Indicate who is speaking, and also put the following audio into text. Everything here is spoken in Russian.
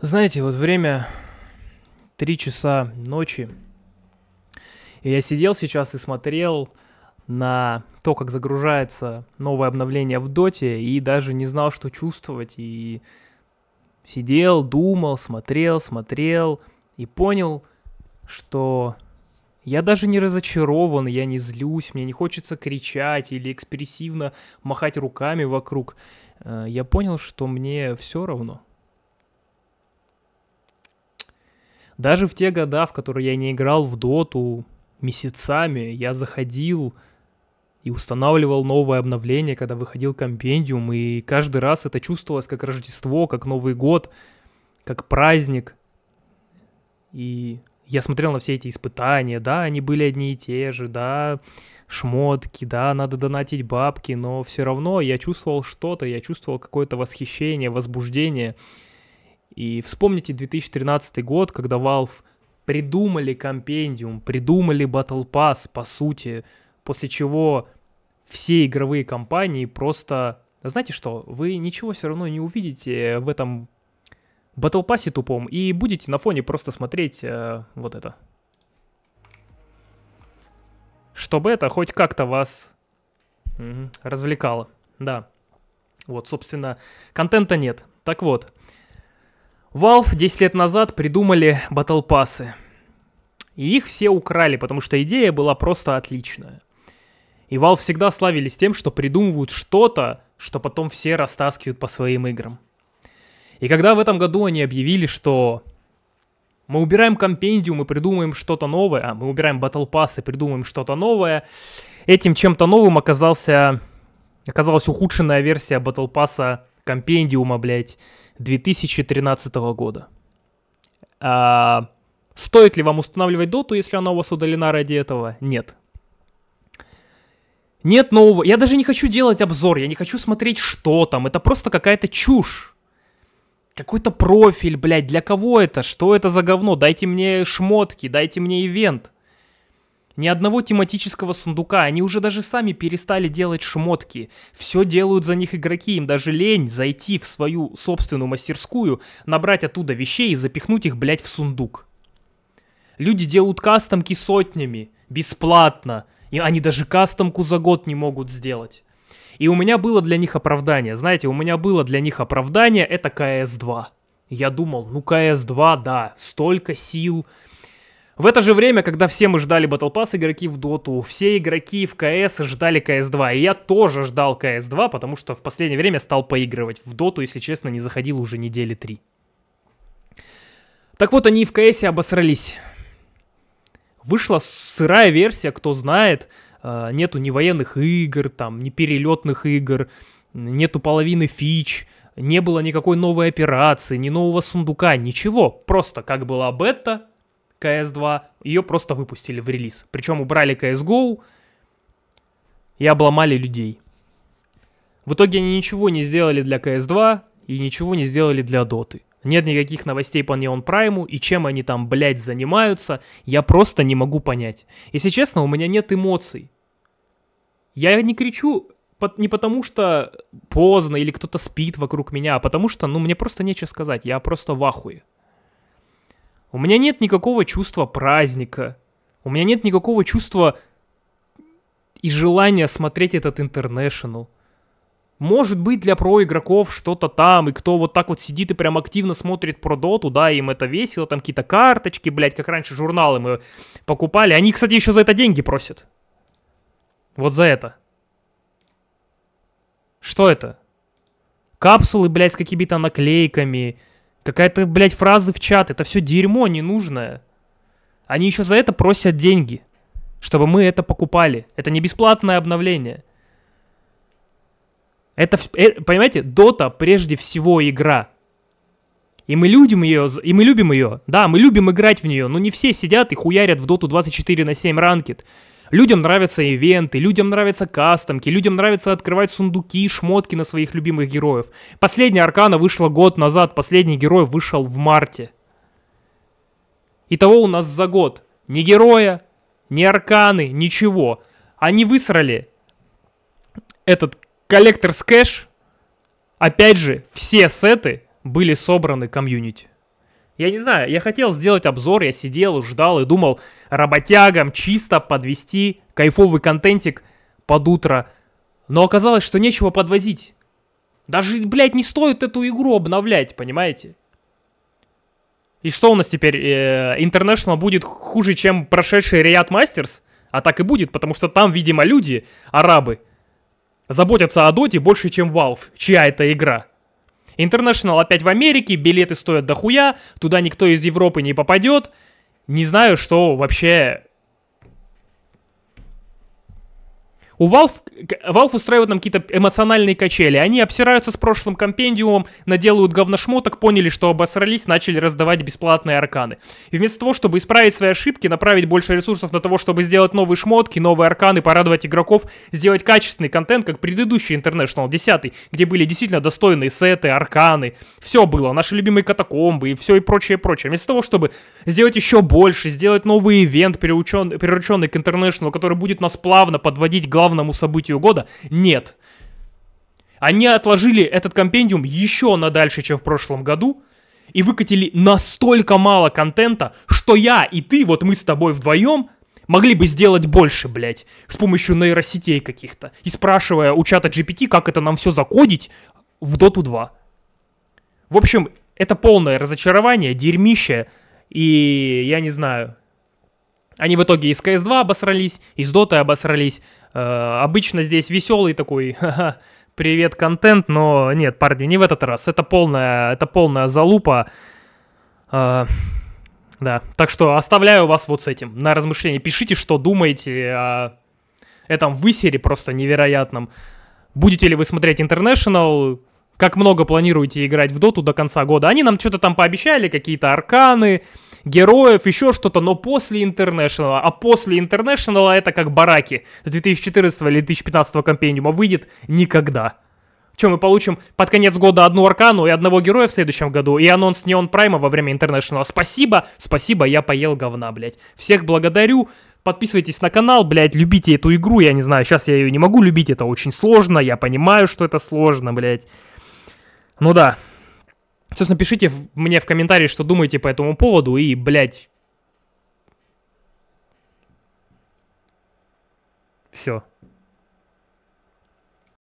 Speaker 1: Знаете, вот время 3 часа ночи. И я сидел сейчас и смотрел на то, как загружается новое обновление в Доте, и даже не знал, что чувствовать. И сидел, думал, смотрел, смотрел, и понял, что я даже не разочарован, я не злюсь, мне не хочется кричать или экспрессивно махать руками вокруг. Э, я понял, что мне все равно. Даже в те года, в которые я не играл в доту месяцами, я заходил и устанавливал новое обновление, когда выходил компендиум, и каждый раз это чувствовалось как Рождество, как Новый год, как праздник. И я смотрел на все эти испытания, да, они были одни и те же, да, шмотки, да, надо донатить бабки, но все равно я чувствовал что-то, я чувствовал какое-то восхищение, возбуждение – и вспомните 2013 год, когда Valve придумали компендиум, придумали Battle Pass, по сути, после чего все игровые компании просто... Знаете что, вы ничего все равно не увидите в этом Battle Pass тупом и будете на фоне просто смотреть э, вот это. Чтобы это хоть как-то вас угу, развлекало. Да. Вот, собственно, контента нет. Так вот, Valve 10 лет назад придумали Battle Pass. И их все украли, потому что идея была просто отличная. И Valve всегда славились тем, что придумывают что-то, что потом все растаскивают по своим играм. И когда в этом году они объявили, что мы убираем компендиум и придумаем что-то новое, а мы убираем Battle Pass и придумаем что-то новое, этим чем-то новым оказался, оказалась ухудшенная версия Battle Pass компендиума, блядь, 2013 года. А, стоит ли вам устанавливать доту, если она у вас удалена ради этого? Нет. Нет нового. Я даже не хочу делать обзор, я не хочу смотреть, что там. Это просто какая-то чушь. Какой-то профиль, блядь, для кого это? Что это за говно? Дайте мне шмотки, дайте мне ивент ни одного тематического сундука, они уже даже сами перестали делать шмотки. Все делают за них игроки, им даже лень зайти в свою собственную мастерскую, набрать оттуда вещей и запихнуть их, блядь, в сундук. Люди делают кастомки сотнями, бесплатно, и они даже кастомку за год не могут сделать. И у меня было для них оправдание. Знаете, у меня было для них оправдание, это КС-2. Я думал, ну КС-2, да, столько сил, в это же время, когда все мы ждали Battle Pass, игроки в Доту, все игроки в КС ждали КС 2 и я тоже ждал КС 2 потому что в последнее время стал поигрывать в Доту, если честно, не заходил уже недели три. Так вот, они и в CS обосрались. Вышла сырая версия, кто знает, э, нету ни военных игр, там, ни перелетных игр, нету половины фич, не было никакой новой операции, ни нового сундука, ничего. Просто как была бета, CS2, ее просто выпустили в релиз. Причем убрали CSGO и обломали людей. В итоге они ничего не сделали для CS2 и ничего не сделали для Доты. Нет никаких новостей по Neon Prime, и чем они там, блядь, занимаются, я просто не могу понять. Если честно, у меня нет эмоций. Я не кричу не потому, что поздно или кто-то спит вокруг меня, а потому что, ну, мне просто нечего сказать, я просто в ахуе. У меня нет никакого чувства праздника. У меня нет никакого чувства и желания смотреть этот интернешнл. Может быть, для про-игроков что-то там, и кто вот так вот сидит и прям активно смотрит про доту, да, им это весело, там какие-то карточки, блядь, как раньше журналы мы покупали. Они, кстати, еще за это деньги просят. Вот за это. Что это? Капсулы, блядь, с какими-то наклейками, Какая-то, блядь, фразы в чат. Это все дерьмо ненужное. Они еще за это просят деньги. Чтобы мы это покупали. Это не бесплатное обновление. Это, э, понимаете, Дота прежде всего игра. И мы любим ее, и мы любим ее. Да, мы любим играть в нее, но не все сидят и хуярят в Доту 24 на 7 ранкет. Людям нравятся ивенты, людям нравятся кастомки, людям нравится открывать сундуки, и шмотки на своих любимых героев. Последняя Аркана вышла год назад, последний герой вышел в марте. Итого у нас за год ни героя, ни арканы, ничего. Они высрали этот коллектор с кэш. Опять же, все сеты были собраны комьюнити. Я не знаю, я хотел сделать обзор, я сидел, ждал и думал, работягам чисто подвести кайфовый контентик под утро. Но оказалось, что нечего подвозить. Даже, блядь, не стоит эту игру обновлять, понимаете? И что у нас теперь? Э, International будет хуже, чем прошедший Риад Мастерс? А так и будет, потому что там, видимо, люди, арабы, заботятся о доте больше, чем Valve, чья это игра. Интернешнл опять в Америке, билеты стоят дохуя, туда никто из Европы не попадет. Не знаю, что вообще У Valve, Valve устраивает нам какие-то эмоциональные качели. Они обсираются с прошлым компендиумом, наделают говношмоток, поняли, что обосрались, начали раздавать бесплатные арканы. И вместо того, чтобы исправить свои ошибки, направить больше ресурсов на того, чтобы сделать новые шмотки, новые арканы, порадовать игроков, сделать качественный контент, как предыдущий International 10, где были действительно достойные сеты, арканы, все было, наши любимые катакомбы и все и прочее, прочее. Вместо того, чтобы сделать еще больше, сделать новый ивент, приучен, прирученный к International, который будет нас плавно подводить главным главному событию года. Нет. Они отложили этот компендиум еще на дальше, чем в прошлом году, и выкатили настолько мало контента, что я и ты, вот мы с тобой вдвоем, могли бы сделать больше, блядь, с помощью нейросетей каких-то, и спрашивая у чата GPT, как это нам все закодить в Dota 2. В общем, это полное разочарование, дерьмище, и я не знаю. Они в итоге из CS2 обосрались, из Dota обосрались, Э, обычно здесь веселый такой, привет, контент, но нет, парни, не в этот раз. Это полная, это полная залупа. Э, да, так что оставляю вас вот с этим на размышление. Пишите, что думаете о этом высере просто невероятном. Будете ли вы смотреть International? как много планируете играть в доту до конца года. Они нам что-то там пообещали, какие-то арканы, героев, еще что-то, но после Интернешнала, а после Интернешнала это как бараки с 2014 или 2015 компениума выйдет никогда. Чем мы получим под конец года одну аркану и одного героя в следующем году, и анонс Неон Прайма во время Интернешнала. Спасибо, спасибо, я поел говна, блядь. Всех благодарю, подписывайтесь на канал, блядь, любите эту игру, я не знаю, сейчас я ее не могу любить, это очень сложно, я понимаю, что это сложно, блядь. Ну да. Собственно, пишите мне в комментарии, что думаете по этому поводу, и, блядь... Все.